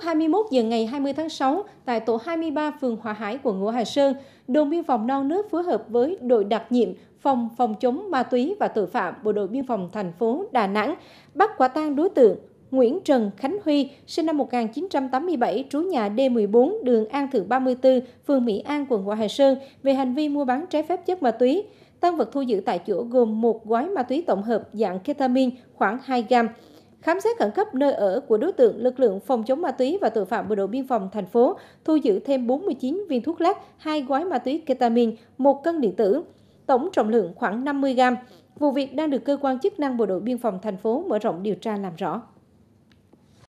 21 giờ ngày 20 tháng 6 tại tổ 23 phường Hòa Hải, quận Ngũ Hà Sơn, đồn biên phòng non nước phối hợp với đội đặc nhiệm phòng phòng chống ma túy và tội phạm bộ đội biên phòng thành phố Đà Nẵng bắt quả tang đối tượng Nguyễn Trần Khánh Huy, sinh năm 1987, trú nhà D14, đường An Thượng 34, phường Mỹ An, quận Ngũ Hải Sơn, về hành vi mua bán trái phép chất ma túy. Tăng vật thu giữ tại chỗ gồm một gói ma túy tổng hợp dạng ketamin khoảng 2 gram, Khám xét khẩn cấp nơi ở của đối tượng, lực lượng phòng chống ma túy và tội phạm bộ đội biên phòng thành phố thu giữ thêm 49 viên thuốc lắc, hai gói ma túy ketamin, một cân điện tử, tổng trọng lượng khoảng 50 gram. Vụ việc đang được cơ quan chức năng bộ đội biên phòng thành phố mở rộng điều tra làm rõ.